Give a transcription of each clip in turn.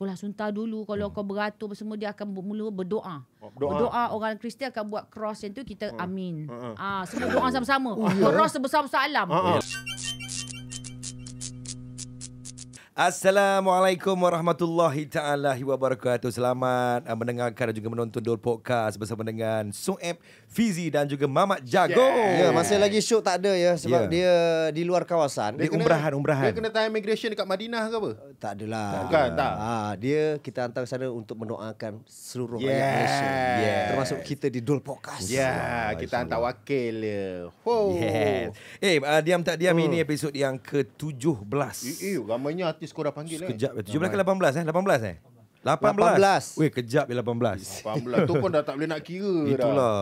sekolah Sunta dulu kalau hmm. kau beratur semua dia akan mula berdoa. Berdoa, berdoa orang Kristian akan buat cross yang tu kita hmm. amin. Hmm. Ah semua doa hmm. sama-sama. Oh, ya? Cross sebesar-besar alam. Hmm. Hmm. Assalamualaikum warahmatullahi taala wabarakatuh. Selamat uh, mendengarkan dan juga menonton Dol Podcast bersama dengan Sueb Fizi dan juga Mamat Jago. yeah. yeah, masih lagi syok tak ada ya sebab yeah. dia di luar kawasan. Dia, dia kena, umrahan, umrahan. Dia kena time migration dekat Madinah ke apa? Uh, tak adalah. Bukan, tak. Ha, dia kita hantar sana untuk mendoakan seluruh yeah. Malaysia. Yeah. Termasuk kita di Dol Podcast. Ya, yeah, kita hantar wakil dia. Wow. Yes. Eh, hey, uh, diam tak diam hmm. ini episod yang ke-17. Eh, ramainya artis habis korang panggil Sekejap, eh. Sekejap. 17 ke 18 eh? 18 eh? 18. 18. Weh, kejap je 18. 18. tu pun dah tak boleh nak kira Itulah. dah. Itulah.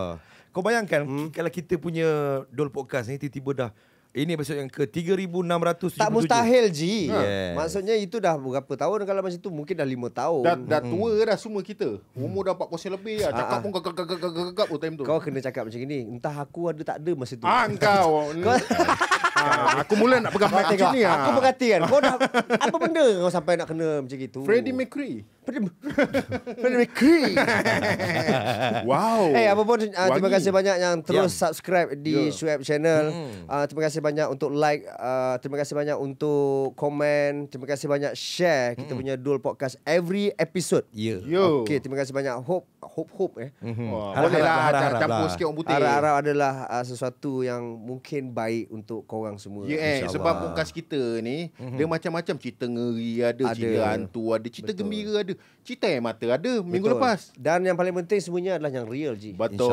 Kau bayangkan hmm? kalau kita punya Dol Podcast ni tiba-tiba dah ini maksud yang ke 3,677. Tak mustahil, Ji. Ha. Yes. Maksudnya itu dah berapa tahun kalau macam tu? Mungkin dah lima tahun. Dah, dah tua dah semua kita. Umur dah 40 lebih lah. Cakap ha. pun gagap gagap gagap Kau kena cakap macam ni. Entah aku ada tak ada masa tu. Ah, kau... Ah, aku mula nak pegang mic ni Aku berkata ah. kau dah, apa benda kau sampai nak kena macam itu? Freddie Mercury. Pernah Bakery Wow Eh hey, apa pun uh, Terima kasih banyak Yang terus yeah. subscribe Di yeah. Shweb Channel mm. uh, Terima kasih banyak Untuk like uh, Terima kasih banyak Untuk komen Terima kasih banyak Share Kita hmm. punya dual podcast Every episode yeah. Yo. Okay terima kasih banyak Hope Hope hope eh. Mm-hmm. Wow. Bolehlah harap, harap, Campur harap, lah. sikit orang Harap-harap adalah uh, Sesuatu yang Mungkin baik Untuk korang semua Ya yeah, eh, Sebab podcast kita ni mm-hmm. Dia mhm. macam-macam Cerita ngeri ada, ada. Cerita hantu Ada cerita Betul. gembira ada Cita yang mata ada minggu lepas. Dan yang paling penting semuanya adalah yang real je. Betul.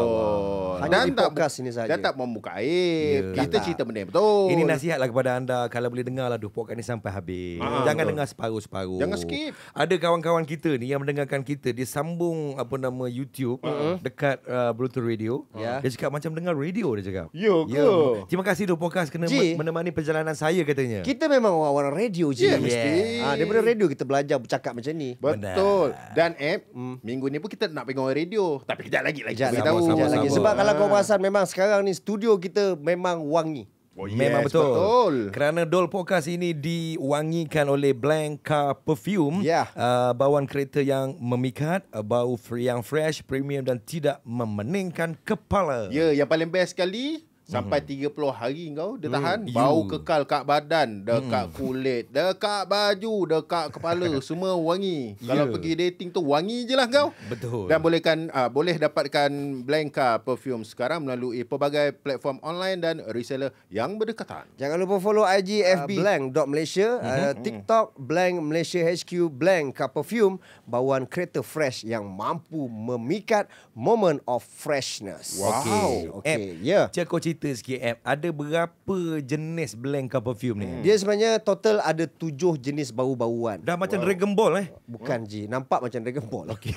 Hanya dan di tak, podcast ini sahaja. Dan tak membuka air. Ya, Kita tak. cerita benda Betul. Ini nasihatlah kepada anda. Kalau boleh dengar lah podcast ini sampai habis. Ha, Jangan betul. dengar separuh-separuh. Jangan skip. Ada kawan-kawan kita ni yang mendengarkan kita. Dia sambung apa nama YouTube uh-huh. dekat uh, Bluetooth Radio. Uh-huh. Dia cakap macam dengar radio dia cakap. Yo, ya yo. Ya. Terima kasih Duh Podcast kena Ji. menemani perjalanan saya katanya. Kita memang orang-orang radio je. Yeah, yeah. Mesti. Ha, daripada radio kita belajar bercakap macam ni. Betul. Betul. Dan app eh, mm. minggu ni pun kita nak pengen radio. Tapi kejap lagi lah, lagi. Kejap, kejap, sama, sama, lagi. Sebab kalau kau perasan memang sekarang ni studio kita memang wangi. Oh, yes, Memang betul. betul. Kerana Dol Podcast ini diwangikan oleh Blank Car Perfume. Yeah. Uh, bauan kereta yang memikat, uh, bau yang fresh, premium dan tidak memeningkan kepala. Ya, yeah, yang paling best sekali, sampai mm-hmm. 30 hari kau dia hmm. tahan mm, bau kekal kat badan dekat mm. kulit dekat baju dekat kepala semua wangi yeah. kalau pergi dating tu wangi je lah kau betul dan bolehkan uh, boleh dapatkan Blanca perfume sekarang melalui pelbagai platform online dan reseller yang berdekatan jangan lupa follow IG ah, FB uh, blank.malaysia mm-hmm. Mhm. Ah, uh, TikTok blank malaysia HQ Blanca perfume bauan kereta fresh yang mampu memikat moment of freshness wow okay, okay. okay. yeah cerita cerita sikit eh, Ada berapa jenis blend kau perfume ni? Hmm. Dia sebenarnya total ada tujuh jenis bau-bauan Dah macam wow. Dragon Ball eh? Bukan hmm? Ji, nampak macam Dragon Ball okay.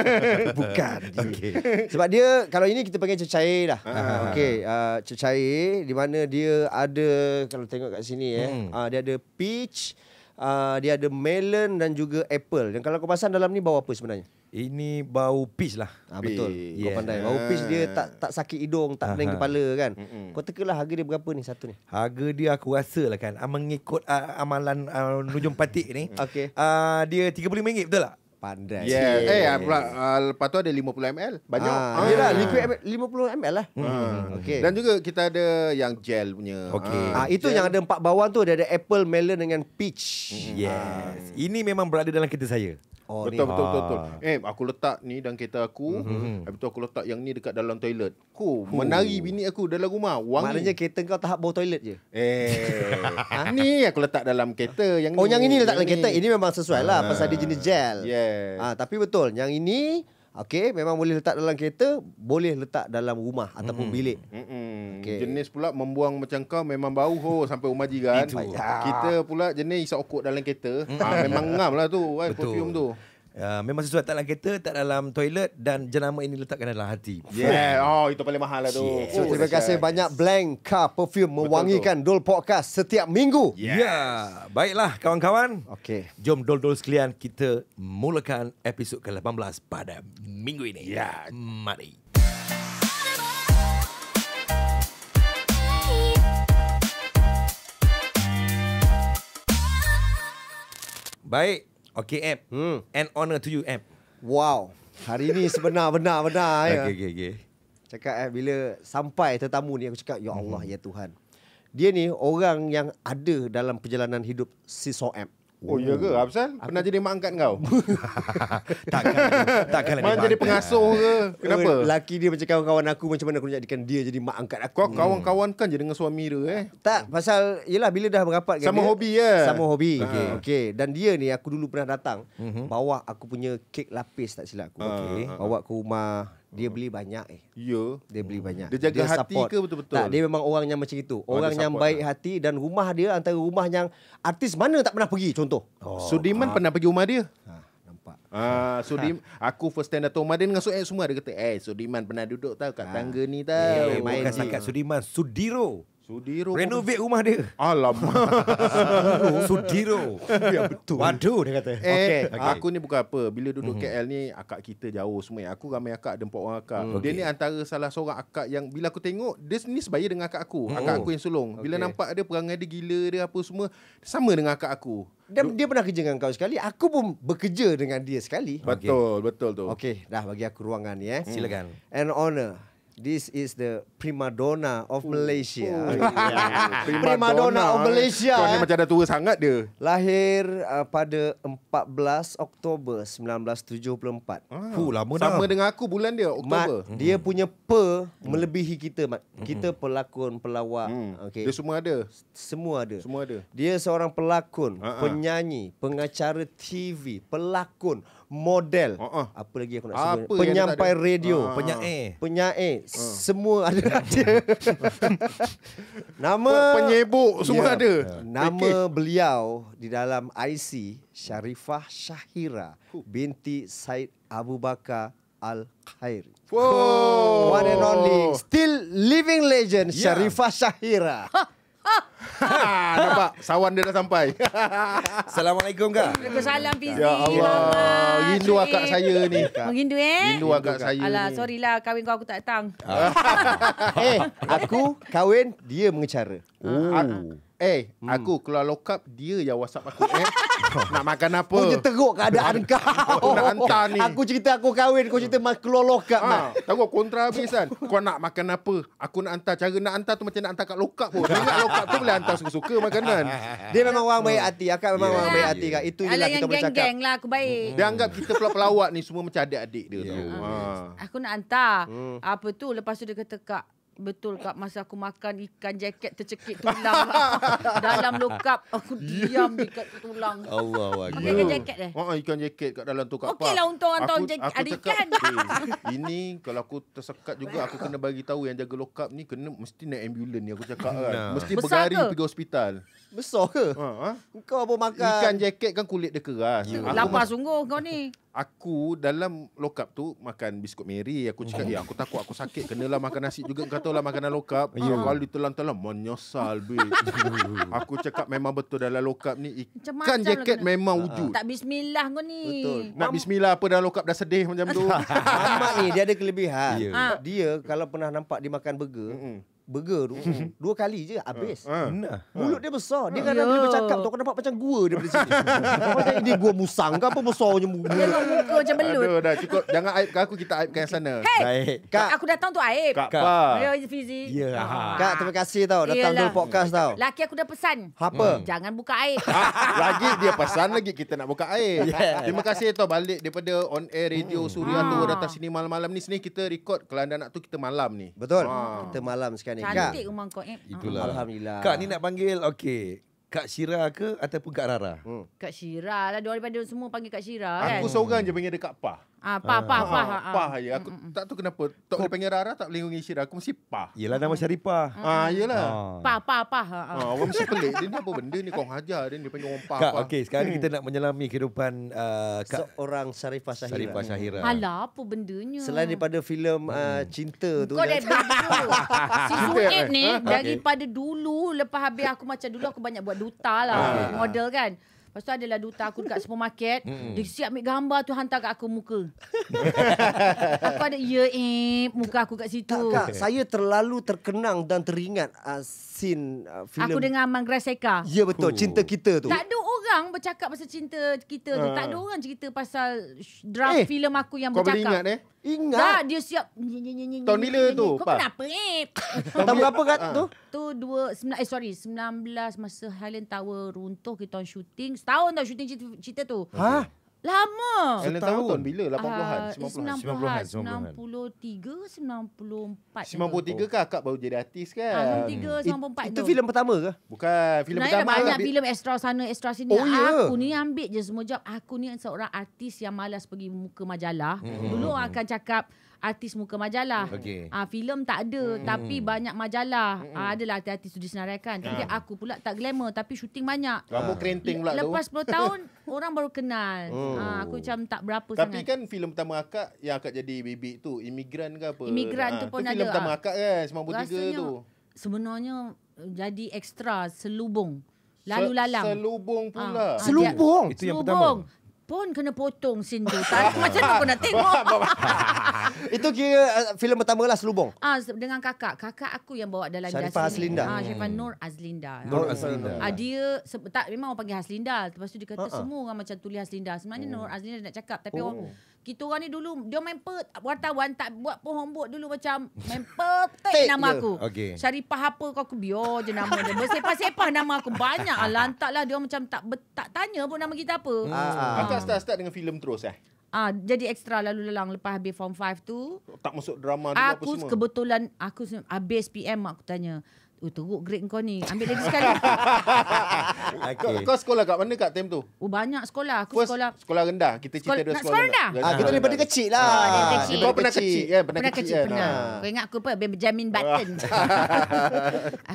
Bukan Ji okay. Sebab dia, kalau ini kita panggil cecair dah uh-huh. Ah. Ah, okay, uh, ah, cecair di mana dia ada Kalau tengok kat sini eh hmm. uh, Dia ada peach uh, Dia ada melon dan juga apple Dan kalau kau pasang dalam ni bau apa sebenarnya? Ini bau peach lah. Ah, betul. Yeah. Kau pandai. Bau peach dia tak tak sakit hidung, tak pening kepala kan. Mm-mm. Kau tekalah harga dia berapa ni satu ni? Harga dia aku rasa lah kan. Ah, mengikut uh, amalan uh, Nujum Patik ni. okay. Uh, dia RM35 betul tak? Pandai. Yes. Eh, hey, uh, lepas tu ada 50ml. Banyak. Ah, ah. Yelah, liquid ML, 50ml lah. Hmm. hmm. Okay. Dan juga kita ada yang gel punya. Okay. Ah, itu gel. yang ada empat bawang tu. Dia ada apple, melon dengan peach. Yes. Ah. Ini memang berada dalam kereta saya. Oh, betul, betul, betul, betul. Ah. Eh, aku letak ni dalam kereta aku. Mm-hmm. Habis tu aku letak yang ni dekat dalam toilet. Ku huh. menari bini aku dalam rumah. Wangi. Maknanya kereta kau tahap bawah toilet je? Eh. ha? Ni aku letak dalam kereta. Yang oh, ni, yang ini letak dalam ni. kereta. Ini memang sesuai lah. Ha. Pasal dia jenis gel. Yeah. Ha, tapi betul. Yang ini... Okey, memang boleh letak dalam kereta, boleh letak dalam rumah ataupun mm-hmm. bilik. Okay. Jenis pula membuang macam kau memang bau ho sampai rumah jiran. Kita pula jenis isap okok dalam kereta, ha, memang ngam lah tu, eh, perfume tu. Uh, memang sesuai tak dalam kereta, tak dalam toilet dan jenama ini letakkan dalam hati. Yeah, oh itu paling mahal lah tu. Yes. Oh, so, terima kasih yes. banyak Blank Car Perfume mewangikan Betul, Dol Podcast setiap minggu. Yes. Yeah. Baiklah kawan-kawan. Okay. Jom Dol-dol sekalian kita mulakan episod ke-18 pada minggu ini. Ya. Yeah. Mari. Baik, Okay, Em, Hmm. And honor to you, Em. Wow. Hari ni sebenar-benar-benar. ya. Okay, okay, okay. Cakap eh, bila sampai tetamu ni, aku cakap, Ya hmm. Allah, hmm. ya Tuhan. Dia ni orang yang ada dalam perjalanan hidup si So M. Oh ya, ke hmm. Absal? Aku... Pernah jadi mak angkat kau? takkan takkan lah, lah Mana jadi pengasuh ke? Oh, Kenapa? Laki dia macam kawan-kawan aku Macam mana aku nak jadikan dia jadi mak angkat aku? Kau kawan-kawan kan je dengan suami dia eh Tak pasal Yelah bila dah berapat kan Sama dia, hobi ya Sama hobi ha. okay. okay. Dan dia ni aku dulu pernah datang uh-huh. Bawa aku punya kek lapis tak silap aku uh-huh. Bawa ke rumah dia beli banyak eh. Ya. Yeah. Dia beli banyak. Dia jaga dia hati support. ke betul-betul? Tak, dia memang orang yang macam itu. Orang yang baik lah. hati dan rumah dia antara rumah yang artis mana tak pernah pergi contoh. Oh, Sudiman ha. Ah. pernah pergi rumah dia? Ha, nampak. Ah, ha, Sudiman, aku first time datang rumah dia dengan eh, semua dia kata, "Eh, Sudiman pernah duduk tau kat ha. tangga ni tau." Eh, bukan sangat Sudiman, Sudiro. Sudiro. Renovate pun. rumah dia. Alamak. Sudiro. ya betul. Waduh dia kata. Eh, okay. okay. Aku ni bukan apa. Bila duduk mm-hmm. KL ni akak kita jauh semua. Aku ramai akak ada empat orang akak. Mm-hmm. Dia ni antara salah seorang akak yang bila aku tengok dia ni sebaya dengan akak aku. Mm-hmm. Akak aku yang sulung. Bila okay. nampak dia perangai dia gila dia apa semua sama dengan akak aku. Dan dia pernah kerja dengan kau sekali Aku pun bekerja dengan dia sekali Betul, okay. betul tu Okey, dah bagi aku ruangan ni eh hmm. Silakan And honor This is the prima donna of oh, Malaysia. Oh, yeah. prima, prima donna of Malaysia. Kau ni macam dah tua sangat dia. Lahir uh, pada 14 Oktober 1974. Ah. Fuh, lama dah. Sama dengan aku bulan dia, Oktober. Mat, mm-hmm. Dia hmm. punya per mm melebihi kita, Mat. Mm-hmm. Kita pelakon, pelawak. Mm. Okay. Dia semua ada? Semua ada. Semua ada. Dia seorang pelakon, uh-huh. penyanyi, pengacara TV, pelakon model uh-uh. apa lagi aku nak sebut apa penyampai radio uh-huh. Ah. Eh, ah. penyair penyair uh. Ah. semua ada dia nama penyebuk semua yeah. ada yeah. nama okay. beliau di dalam IC Sharifah Shahira binti Said Abu Bakar Al Khairi wow. one and only still living legend yeah. Sharifah Shahira ha ha, nampak sawan dia dah sampai. Assalamualaikum kak. Waalaikumsalam Fizi. Ya Allah, Mama. rindu Cik. akak saya ni. Kak. Merindu eh? Rindu, akak saya. Alah, sorry lah kahwin kau aku tak datang. Ah. eh, aku kahwin dia mengecara. Oh. Uh. Eh, hmm. aku keluar lokap, dia yang WhatsApp aku. Eh, nak makan apa? Punya teruk keadaan kau. Nak hantar ni. Aku cerita aku kahwin, kau cerita mak keluar lokap. Ha, ah, tahu kontra habis kan. Kau nak makan apa? Aku nak hantar. Cara nak hantar tu macam nak hantar kat lokap pun. Ingat lokap tu boleh hantar suka-suka makanan. Dia memang orang baik hati. Akak memang yeah. orang baik ya. hati. Yeah. Itu je lah kita boleh cakap. Geng lah aku baik. Dia anggap kita pelawak pelawat ni semua macam adik-adik dia. Yeah. Ya. Tu. Ha. Aku nak hantar. Hmm. Apa tu? Lepas tu dia kata, Kak, betul kak masa aku makan ikan jaket tercekik tulang dalam lokap aku diam dekat tulang Allah Allah ikan jaket eh oh, ikan jaket kat dalam tu kak okay lah untung aku, orang aku, ada cakap, ikan hey, eh, ini kalau aku tersekat juga aku kena bagi tahu yang jaga lokap ni kena mesti naik ambulans ni aku cakap kan nah. mesti Besar berhari pergi hospital besar ke? Ha, ha? Kau apa makan? Ikan jaket kan kulit dia keras. Yeah. Lapar sungguh kau ni. Aku dalam lokap tu Makan biskut Mary Aku cakap oh. Ya aku takut aku sakit Kenalah makan nasi juga Kau tahu lah makanan lokap yeah. Kalau ditelan-telan Menyesal Aku cakap memang betul Dalam lokap ni Ikan lah jaket memang uh, wujud Tak bismillah kau ni Betul Nak bismillah apa Dalam lokap dah sedih macam tu Mamak ni dia ada kelebihan yeah. Ya. Dia kalau pernah nampak Dia makan burger Mm-mm burger tu oh, dua kali je habis. Ha, ha. Ha. Mulut dia besar. Dia kadang dia bercakap tu aku nampak macam gua daripada sini. Macam ini gua musang ke apa besarnya mulut. Dia muka macam belut. Aduh dah cukup jangan aib aku kita aib kan sana. Baik. aku datang tu aib. Kak. Ya fizy. Ya. Ah. Kak terima kasih tau datang dulu podcast tau. Laki aku dah pesan. Apa? Hmm. Jangan buka aib. Ah, lagi dia pesan lagi kita nak buka aib. Terima kasih tau balik daripada on air radio hmm. Suria tu ah. datang sini malam-malam ni sini kita record nak tu kita malam ni. Betul. Kita malam sekali ni Cantik Kak. rumah kau eh. Itulah. Alhamdulillah. Kak ni nak panggil okey. Kak Shira ke ataupun Kak Rara? Hmm. Kak Shira lah. dua Daripada semua panggil Kak Shira. kan. Aku seorang hmm. je panggil dia Kak Pah. Ah, ah, pah, pah, pah. Ah, ah, ah. pah je. Aku mm, mm. tak tahu kenapa. Tok dia panggil Rara tak boleh ngisi dah. Aku mesti pah. Yelah, nama Syarifah. Mm. Ah, yelah. Pah, pah, pah. Ah, orang mesti pelik. Dia ni apa benda ni kau hajar. Dia ni panggil orang pah, pah. Okey, sekarang hmm. kita nak menyelami kehidupan uh, seorang Syarifah Syahira. Syarifah Syahira. Hmm. Alah, apa bendanya? Selain daripada filem uh, Cinta tu. Kau dah kan? dulu. Si Suhaib ni, ha? daripada dulu, lepas habis aku macam dulu, aku banyak buat duta lah. Model kan. Lepas tu adalah duta aku dekat supermarket. Hmm. Dia siap ambil gambar tu hantar kat aku muka. aku ada ya eh muka aku kat situ. Tak, kak, saya terlalu terkenang dan teringat uh, scene uh, filem. Aku dengan Amang Graseka. Ya betul, oh. cinta kita tu. Tak ada orang bercakap pasal cinta kita tu. Uh. Tak ada ah. orang cerita pasal draft eh, filem aku yang kau bercakap. Kau ingat eh? Ingat. Tak, dia siap. Eh? Tahun bila tu? Kau kenapa eh? Tahun berapa kat ah. tu? Tu dua, sembilan, eh sorry, sembilan belas masa Highland Tower runtuh kita on shooting. Setahun tau shooting cerita, tu. Ha? Lama. Setahun. Tahun bila? 80-an? Uh, 90-an. 90-an. 93, 94. 93 ke? Oh. Akak baru jadi artis kan? Uh, 93, hmm. 94 It, Itu filem pertama ke? Bukan. Filem pertama. Sebenarnya banyak filem extra sana, extra sini. Oh, ya? aku ni ambil je semua job. Aku ni seorang artis yang malas pergi muka majalah. Hmm. Dulu akan cakap, artis muka majalah. Okay. Uh, ah, filem tak ada hmm. tapi hmm. banyak majalah. Hmm. Uh, adalah artis-artis tu disenaraikan. Hmm. Tapi aku pula tak glamour tapi syuting banyak. Rambut hmm. kerinting pula Lepas tu. Lepas 10 tahun orang baru kenal. Oh. Uh, aku macam tak berapa tapi sangat. Tapi kan filem pertama akak yang akak jadi bibik tu imigran ke apa? Imigran tu ha. pun tu ada. Filem pertama akak kan 93 Rasanya, tu. Sebenarnya jadi ekstra selubung. Lalu lalang. Selubung pula. Ha, selubung. Itu yang pertama pun kena potong scene tu. Tak macam mana aku nak tengok. itu kira uh, filem pertama lah Selubung. Ah uh, dengan kakak. Kakak aku yang bawa dalam Syarifah Jasmine. Ah uh, Syarifah hmm. Nur Azlinda. Nur Azlinda. Ah, uh, ah, dia tak memang orang panggil Azlinda. Lepas tu dia kata uh-uh. semua orang macam tulis Azlinda. Sebenarnya oh. Nur Azlinda nak cakap tapi oh. orang kita orang ni dulu dia main pet wartawan tak buat pun homework dulu macam main petik nama aku. Okay. Syarifah apa kau aku biar je nama dia. Bersepah-sepah nama aku banyak ah lantaklah dia macam tak tak tanya pun nama kita apa. Hmm. Ah. Start, ah. start, start dengan filem terus eh. Ah, jadi ekstra lalu lelang lepas habis form 5 tu. Tak masuk drama dulu aku apa semua. Aku kebetulan aku habis PM aku tanya. Oh teruk grade kau ni Ambil lagi sekali okay. kau, kau sekolah kat mana kat time tu? Oh banyak sekolah Aku First, sekolah Sekolah rendah Kita cerita sekolah, dua sekolah, sekolah rendah, Ah, Kita daripada ah, kecil lah ah, kecil. Kau pernah kecil, kecil ya, kan? Pernah, pernah kecil, kecil kan? pernah. Ah. Kau ingat aku apa? Benjamin Button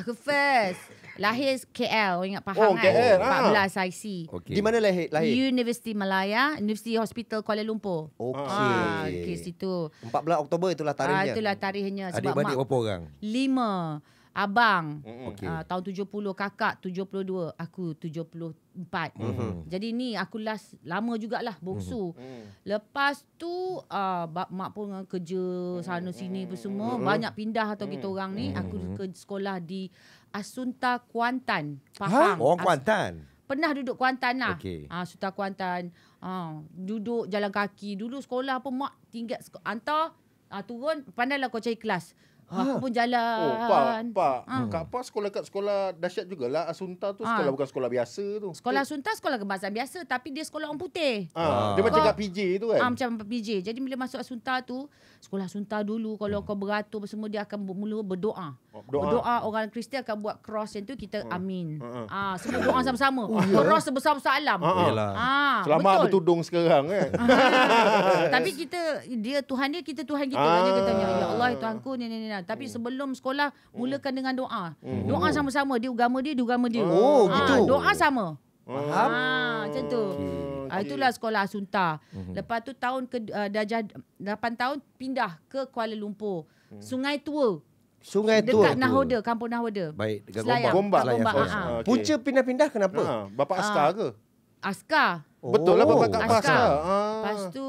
Aku first Lahir KL Kau ingat Pahang oh, KL, kan? Ah. 14 IC okay. Di mana lahir, lahir? University Malaya University Hospital Kuala Lumpur Okey ah, okay, situ 14 Oktober itulah tarikhnya ah, Itulah tarikhnya Adik-adik berapa orang? 5 abang okay. uh, ah, tahun 70 kakak 72 aku 74 mm-hmm. jadi ni aku last lama jugalah bongsu mm-hmm. Mm. lepas tu uh, mak pun kerja sana mm. sini apa mm. semua mm-hmm. banyak pindah atau kita orang ni mm-hmm. aku ke mm-hmm. sekolah di Asunta Kuantan Pahang orang Kuantan pernah duduk Kuantan lah okay. uh, ah, Asunta Kuantan uh, duduk jalan kaki dulu sekolah pun mak tinggal sekolah. hantar uh, turun pandailah kau cari kelas Ha. Aku ha. pun jalan. Oh, pak, pak. Ha. Hmm. Kak Pak sekolah kat sekolah dahsyat jugalah. Asunta tu ha. sekolah ha. bukan sekolah biasa tu. Sekolah eh. Asunta sekolah kemasan biasa. Tapi dia sekolah orang putih. Ha. Ha. Dia macam ha. kat PJ tu kan? Ha, macam PJ. Jadi bila masuk Asunta tu, sekolah Asunta dulu kalau hmm. kau beratur apa semua, dia akan mula berdoa. Oh, doa. berdoa. orang Kristian akan buat cross yang tu, kita hmm. amin. Ha. Ha. Semua doa sama-sama. Oh, yeah. Cross sebesar-besar alam. Ha. Ha. Selama Betul. bertudung sekarang kan? tapi kita, dia Tuhan dia, kita Tuhan kita. Ha. Dia, kita ha. Ya Allah, Tuhan ku, ni, ni, ni lah. Tapi hmm. sebelum sekolah hmm. mulakan dengan doa. Hmm. Doa hmm. sama-sama dia agama dia, dia agama dia. Oh, ha, ah, gitu. Doa sama. Faham? Ha, macam tu. Ah, okay. Itulah sekolah Asunta. Hmm. Lepas tu tahun ke uh, darjah 8 tahun pindah ke Kuala Lumpur. Sungai Tua. Sungai Tua. Dekat Nahoda, Kampung Nahoda. Baik, dekat Selayang. Gombak. Lah, ya, okay. pindah-pindah kenapa? Ha, bapa askar ha. ke? Askar. Oh. Betul lah bapa kat askar. askar. Ha. Lepas tu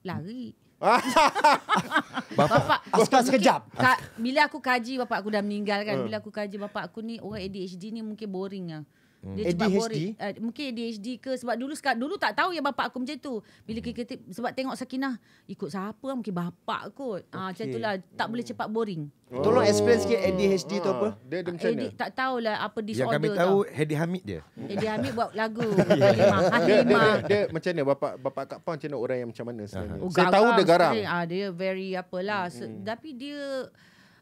lari. bapak, bapak, bapak askar sekejap. Ka, bila aku kaji bapak aku dah meninggal kan. Uh. Bila aku kaji bapak aku ni orang ADHD ni mungkin boring lah. Hmm. Dia ADHD? cepat borik. Uh, mungkin ADHD ke. Sebab dulu dulu tak tahu ya bapak aku macam tu. Bila hmm. kita, sebab tengok Sakinah. Ikut siapa lah? Mungkin bapak kot. Okay. Uh, macam itulah. Tak hmm. boleh cepat boring. Oh. Tolong explain sikit ADHD eh, oh. tu apa. Ah, dia ada macam mana? Tak tahulah apa disorder. Yang kami tahu, tau. Hedi Hamid dia. Hedi Hamid buat lagu. dia, dia, dia, dia, dia, macam mana? Bapak, bapak Kak Pang macam mana? Orang yang macam mana sebenarnya? Oh, Saya tahu dia garam. Sebenarnya. Ah, dia very apalah. Hmm. So, tapi dia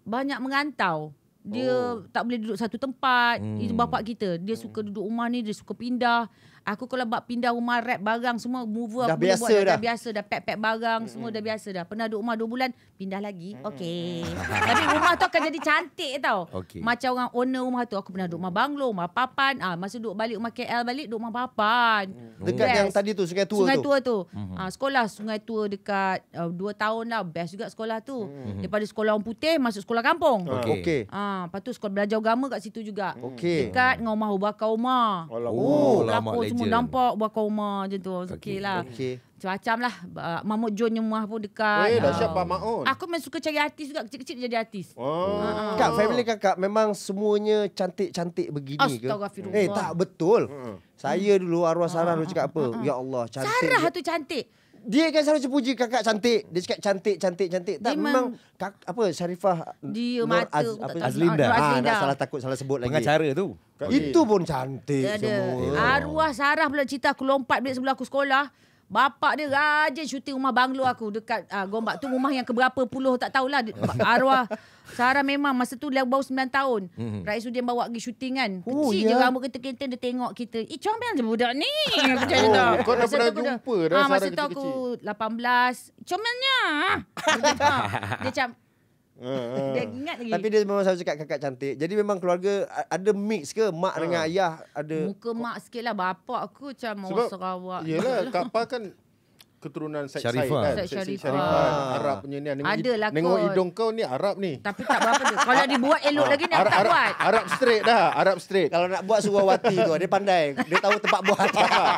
banyak mengantau dia oh. tak boleh duduk satu tempat hmm. itu bapak kita dia suka duduk rumah ni dia suka pindah Aku kalau buat pindah rumah rap barang semua mover dah aku biasa buat dah. dah biasa dah pack pack barang mm. semua dah biasa dah. Pernah duduk rumah 2 bulan pindah lagi. Okey. Tapi rumah tu akan jadi cantik tau. Okay. Macam orang owner rumah tu aku pernah duduk rumah banglo, rumah papan. Ah ha, masa duduk balik rumah KL balik duduk rumah papan. Mm. Dekat yang tadi tu Sungai Tua tu. Sungai Tua tu. Mm-hmm. Ha, sekolah Sungai Tua dekat 2 uh, tahun lah best juga sekolah tu. Mm-hmm. Daripada sekolah orang putih masuk sekolah kampung. Ah, okey. Okay. ah lepas tu sekolah belajar agama kat situ juga. Okay. Dekat mm. dengan rumah Ubakau Umar. Oh, oh, lama semua je. nampak buah koma macam tu. Okay, okay lah. Okay. Macam-macam lah. Uh, Mahmud Jun ni rumah pun dekat. Eh, dah ah. siap Pak Ma'un. Aku memang suka cari artis juga. Kecil-kecil jadi artis. Oh. Uh, Kak, family kakak memang semuanya cantik-cantik begini Astagfirullah. ke? Eh, tak betul. Uh. Saya dulu arwah Sarah uh, dulu cakap apa? Uh, uh. Ya Allah, cantik. Sarah tu cantik dia kan selalu puji kakak cantik. Dia cakap cantik, cantik, cantik. Tak, dia memang kak, apa Sharifah dia Nur mata, Az, apa, Azlinda. Ah, nak salah takut, salah sebut lagi. Pengacara tu. Okay. Itu pun cantik semua. Eh, oh. Arwah Sarah pula cerita aku lompat bilik sebelah aku sekolah. Bapak dia rajin syuting rumah banglo aku dekat uh, Gombak tu rumah yang keberapa puluh tak tahulah arwah Sarah memang masa tu dia baru 9 tahun. Hmm. Rais Udin bawa pergi syuting kan. Oh, Kecil yeah. je ya. rambut kita kenten dia tengok kita. Eh comel je budak ni. Aku oh, tak. Kau dah pernah jumpa dah ah, Sarah masa kecil-kecil. Masa tu aku 18. Comelnya. Ah. dia macam Ah, dia ah. ingat lagi. Tapi dia memang selalu cakap kakak cantik. Jadi memang keluarga ada mix ke mak ah. dengan ayah ada muka mak sikitlah bapak aku macam oh, Sebab, Sarawak. kapal kan keturunan Syed Syed, kan? Syed Syarifah. Syarifah. Ah. Arab punya ni. Adalah Nengok kot. hidung kau ni Arab ni. Tapi tak berapa dia. Kalau dia buat elok ah. lagi ni Arab, tak Arab, buat. Arab straight dah. Arab straight. Kalau nak buat suruh wati tu. Dia pandai. Dia tahu tempat buat.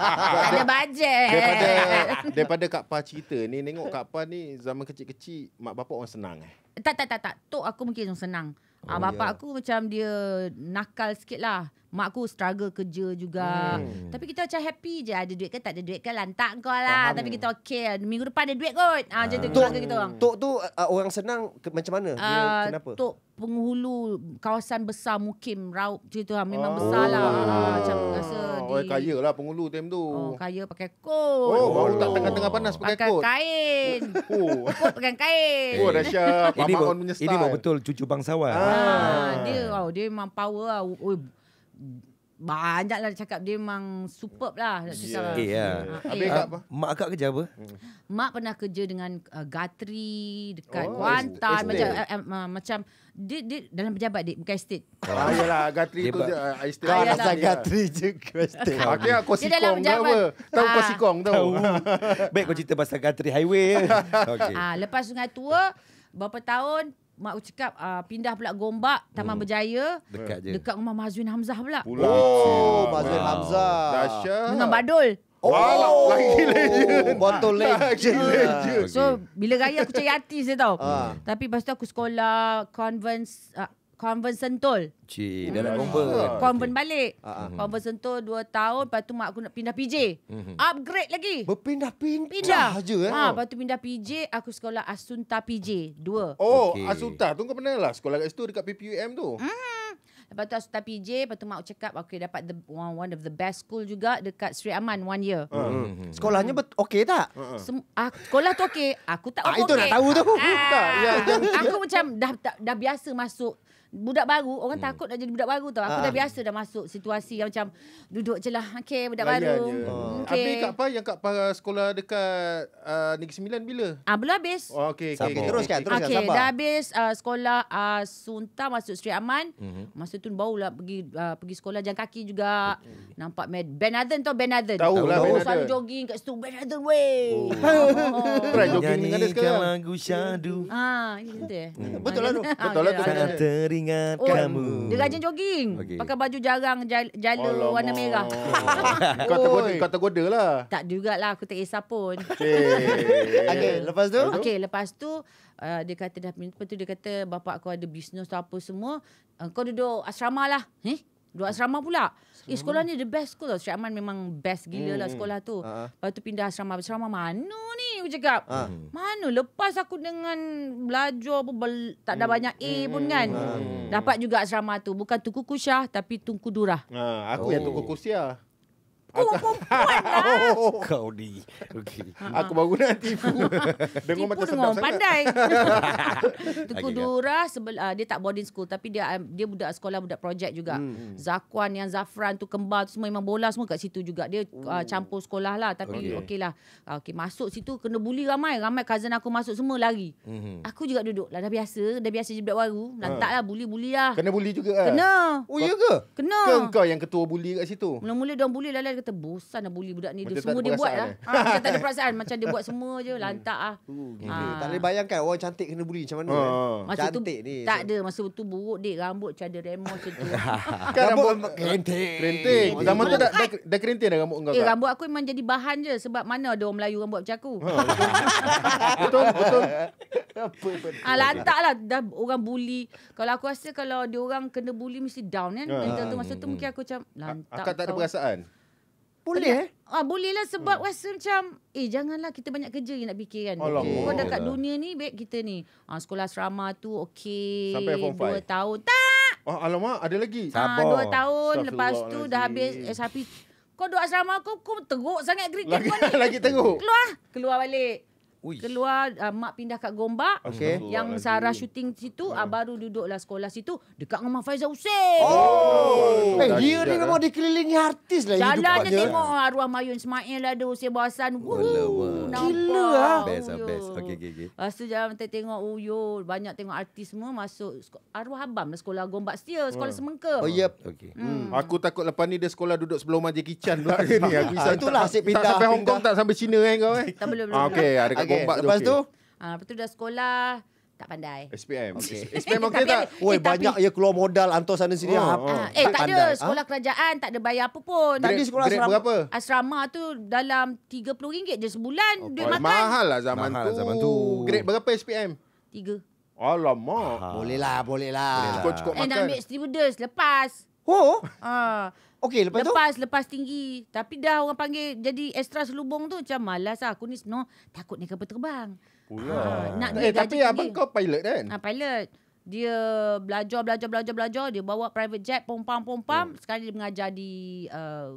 Ada bajet. Daripada, daripada Kak Pa cerita ni. Nengok Kak Pa ni zaman kecil-kecil. Mak bapak orang senang eh. Tak, tak, tak. tak. Tok aku mungkin senang. Ah, oh, ah, bapak iya. aku macam dia nakal sikit lah. Mak aku struggle kerja juga. Hmm. Tapi kita macam happy je. Ada duit ke tak ada duit ke lantak kau lah. Faham. Tapi kita okay. Minggu depan ada duit kot. Ah, macam tu ah. keluarga kita orang. Tok tu uh, ah, orang senang ke, macam mana? Uh, Dia, ah, kenapa? Tok penghulu kawasan besar mukim raup macam tu lah. Memang oh. besar lah. Oh. Macam rasa di... Oh, kaya lah penghulu time tu. Oh, kaya pakai kot. Oh, baru oh. tak tengah-tengah panas pakai, kot. Pakai kain. Oh. kot pakai kain. Oh, Rasha. Mama on Ini betul cucu bangsawan. Dia, oh, dia memang power lah banyak lah cakap dia memang superb lah. Yeah. Yeah. Yeah. Yeah. Habis uh, kak apa? Ah, mak kak kerja apa? Hmm. Mak pernah kerja dengan uh, Gatri dekat oh, Kuantan. Macam, uh, uh, uh, macam dia, dia dalam pejabat dia bukan estate. Ah, ah. yalah Gatri tu uh, estate. Kau rasa Gatri je estate. Okey aku sikong dalam pejabat. Tahu kau sikong tahu. tahu. Baik kau cerita pasal Gatri Highway. Okey. Ah lepas Sungai Tua Berapa tahun mak aku cakap uh, pindah pula Gombak Taman hmm. Berjaya dekat je. dekat rumah Mazwin Hamzah pula. Pulang. Oh, Mazwin wow. Hamzah. Dasyat. Dengan Badul. Oh, wow, lagi legend. Botol legend. Lah. legend. So, bila raya aku cari artis dia tau. Uh. Tapi lepas tu aku sekolah, convent, uh, ah, Convent Sentul. Cik, hmm. dah nak convent. Convent kan? balik. Uh-huh. Convent Sentul 2 tahun. Lepas tu mak aku nak pindah PJ. Uh-huh. Hmm. Upgrade lagi. Berpindah-pindah pindah. je. Eh? Ha, lepas tu pindah PJ. Aku sekolah Asunta PJ dua. Oh, okay. Asunta. Tu kau pernah lah sekolah kat situ dekat PPUM tu. Hmm. Lepas tu Asunta PJ. Lepas tu mak cakap, okay, dapat the one, of the best school juga dekat Sri Aman one year. Uh-huh. Sekolahnya bet- okay tak? uh ah, sekolah tu okay. Aku tak ah, okay. Itu nak tahu tu. Ah, ah, ya, aku macam dah, dah, dah biasa masuk budak baru orang hmm. takut nak jadi budak baru tau. Aku ah. dah biasa dah masuk situasi yang macam duduk je lah. Okey budak Layan baru. Je. Hmm, ah. Okay. Habis Kak Pai yang Kak Pai sekolah dekat uh, Negeri Sembilan bila? Ah, belum habis. Oh, okay, okay, okay, teruskan. teruskan okay, sabar. dah habis uh, sekolah uh, Sunta masuk Sri Aman. Mm-hmm. Masa tu bau lah pergi uh, pergi sekolah jalan kaki juga. Okay. Nampak Mad. Ben Adhan tau Ben Adhan. Tahu lah Ben Selalu jogging kat situ. Ben Adhan weh. Oh. Try jogging dengan dia sekarang. Nyanyikan lagu syadu. Hmm. Lah Betul lah tu. Betul lah tu. Sangat teringat ingat oh, kamu. Dia rajin jogging. Okay. Pakai baju jarang jala Alamak. warna merah. kau tergoda, kau tergoda lah. Tak juga lah. Aku tak kisah pun. Okey. Okey. lepas tu? Okey. lepas tu. Uh, dia kata dah Lepas tu dia kata Bapak aku ada bisnes atau apa semua uh, Kau duduk asrama lah Eh? Duduk asrama pula eh, asrama. Eh sekolah ni the best school tau Sri Aman memang best gila lah hmm. lah sekolah tu uh-huh. Lepas tu pindah asrama Asrama mana ni? you cakap. Ha. Ah. Hmm. Mana lepas aku dengan belajar pun bel, tak ada hmm. banyak A pun hmm. kan. Hmm. Dapat juga asrama tu. Bukan Tunku Kusyah tapi Tunku Durah. Ha, aku oh. yang Tunku Kusyah perempuan lah. Kau ni. Okay. Ha. Aku baru lah, nak tipu. dengar tipu macam dengar pandai. Tuku okay, Dura, sebel, ah, dia tak boarding school. Tapi dia ah, dia budak sekolah, budak projek juga. Hmm, hmm. Zakwan yang Zafran tu kembar tu semua memang bola semua kat situ juga. Dia uh, campur sekolah lah. Tapi okay. okay lah. Okay, masuk situ kena bully ramai. Ramai cousin aku masuk semua lari. Hmm. Aku juga duduk lah. Dah biasa. Dah biasa je budak baru. Lantak ha. lah. Bully-bully lah. Kena bully juga lah. Kena. Oh, ya ke? Kena. Ke kau yang ketua bully kat situ? Mula-mula dia bully lah kata bosan nak lah bully budak ni dia semua dia buat lah. Ha, tak ada perasaan macam dia buat semua je hmm. lantak ah. Ha. Tak boleh bayangkan orang oh, cantik kena bully macam mana. Ha. Cantik tu, ni. Tak ada masa tu buruk dik rambut macam ada remo macam tu. kan rambut kerinting. Kerinting. Zaman tu dah dah, dah kerinting dah rambut kau. Eh rambut aku memang jadi bahan je sebab mana ada orang Melayu rambut macam aku. betul betul. Apa lantak lah dah orang bully. Kalau aku rasa kalau dia orang kena bully mesti down kan. Ya? tu masa tu hmm. mungkin aku macam lantak. Akak tak ada perasaan. Boleh eh? Ah, boleh sebab hmm. rasa macam eh janganlah kita banyak kerja yang nak fikir kan. Okay. Kau dekat lah. dunia ni baik kita ni. Ah, sekolah asrama tu okey. Sampai form 5. tahun. Tak! Oh alamak ada lagi. Sabar. Ah, dua tahun lepas tu lagi. dah habis SHP. Kau duduk asrama aku, kau teruk sangat Greek lagi, kau Lagi teruk. Keluar. Keluar balik. Uish. Keluar uh, Mak pindah kat Gombak okay. Yang Sarah syuting situ uh, Baru duduklah sekolah situ Dekat rumah Faizal Hussein Oh, oh. Hey, eh, Dia ni memang eh. dikelilingi artis lah Jalan je tengok ya. Arwah Mayun Ismail ada Hussein Bahasan Nampak Gila lah Best lah best Okay okay Lepas tu tengok Oh Banyak tengok artis semua Masuk Arwah Abam lah Sekolah Gombak Setia Sekolah hmm. Semengke Oh yep okay. Hmm. hmm. Aku takut lepas ni Dia sekolah duduk sebelum Majlis Kichan Itulah Tak sampai Hong Kong Tak sampai China kan kau eh Tak belum Okay ada bombak tu. Lepas ah, tu? Okay. Ha, lepas tu dah sekolah, tak pandai. SPM. Okay. SPM okey tak? Eh, Woi, eh, banyak tapi... ya keluar modal antar sana sini. Oh, apa? Oh. Eh, tak, tak ada. Sekolah ha? kerajaan tak ada bayar apa pun. Tadi sekolah asrama. Berapa? Asrama tu dalam RM30 je sebulan oh, duit makan. Mahal lah zaman mahal lah tu. Zaman tu. Grade berapa SPM? Tiga. Alamak. Ha. Boleh lah, boleh lah. Cukup-cukup makan. Eh, nak ambil stewardess lepas. Oh. Ah. Okey lepas, lepas tu? Lepas, lepas tinggi. Tapi dah orang panggil jadi extra selubung tu macam malas lah. Aku ni sebenarnya takut ni kapal terbang. Pula. Ha, nak eh, tapi abang kau pilot kan? Ha, pilot dia belajar belajar belajar belajar dia bawa private jet pom pam pom pam ya. hmm. sekarang dia mengajar di uh,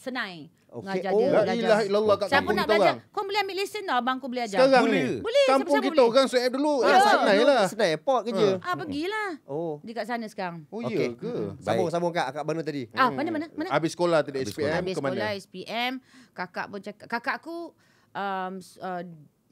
Senai okay. mengajar oh, dia la ilah illallah kat kampung kita orang kau boleh ambil lesen tak abang kau boleh ajar sekarang boleh, ni. boleh kampung kita boleh. orang suap dulu ah, ya, Senai lah Senai airport ke ah. je ah pergilah hmm. oh dekat sana sekarang oh okay. ya ke hmm. sambung sambung kak kak mana tadi ah hmm. mana mana mana habis sekolah tadi SPM sekolah. ke mana habis sekolah SPM kakak pun cakap kakak aku um, uh,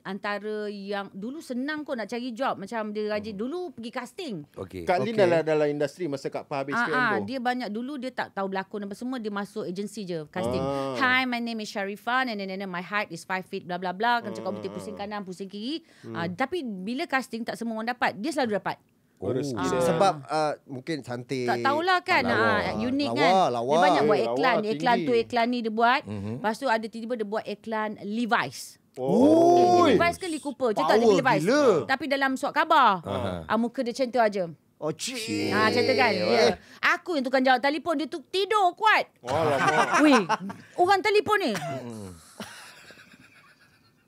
antara yang dulu senang kot nak cari job macam dia rajin hmm. dulu pergi casting. Okay. Kak Lin dalam dalam industri masa Kak Pa habis ah, kan, ah, dia banyak dulu dia tak tahu berlakon apa semua dia masuk agensi je casting. Ah. Hi my name is Sharifah and then my height is 5 feet bla bla bla kan cakap betul ah. pusing kanan pusing kiri. Hmm. Ah, tapi bila casting tak semua orang dapat dia selalu dapat. Oh, oh ah. Sebab uh, mungkin cantik Tak tahulah kan lawa. Ah, Unik lawa, kan lawa. Dia banyak eh, buat iklan lawa, Iklan tu iklan ni dia buat mm-hmm. Lepas tu ada tiba-tiba dia buat iklan Levi's Oh. Dia vice ke Lee Cooper? Cepat dia pilih vice. Gila. Tapi dalam suat khabar. Uh-huh. Muka dia macam tu aja. Oh, cik. Ah, cik kan? Ya. Yeah. Aku yang tukang jawab telefon. Dia tu tidur kuat. Alamak. Weh. Orang telefon ni. Hmm.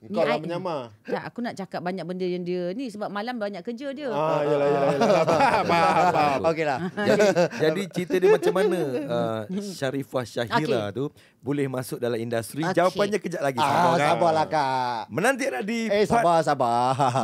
Kau lah menyamar. Tak, aku nak cakap banyak benda yang dia ni sebab malam banyak kerja dia. Ah, yalah, yalah, yalah. Faham, faham. Okeylah. Jadi, jadi cerita dia macam mana uh, Syarifah Syahira okay. tu boleh masuk dalam industri? Okay. Jawapannya kejap lagi. Ah, sabar, kak. sabarlah kak. Menanti anak di Eh, sabar, sabar.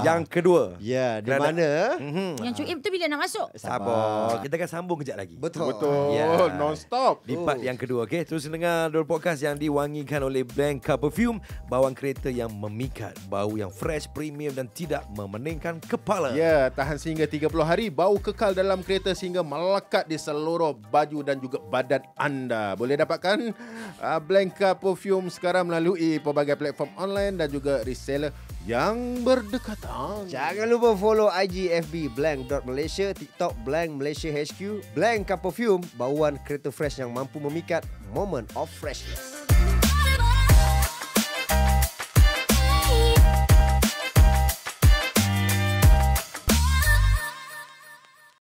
Yang kedua. Ya, di mana? Mm-hmm. Yang cuim tu bila nak masuk? Sabar. sabar. Kita akan sambung kejap lagi. Betul. Betul. Yeah. Non-stop. Di part yang kedua, okey. Terus dengar dua podcast yang diwangikan oleh Blank Car Perfume. Bawang kereta yang memikat. Bau yang fresh, premium dan tidak memeningkan kepala. Ya, yeah, tahan sehingga 30 hari. Bau kekal dalam kereta sehingga melekat di seluruh baju dan juga badan anda. Boleh dapatkan... Ah, Blanca Perfume sekarang melalui pelbagai platform online dan juga reseller yang berdekatan. Jangan lupa follow IG FB blank.malaysia, TikTok blank malaysia HQ, Blanca Perfume, bauan kereta fresh yang mampu memikat moment of freshness.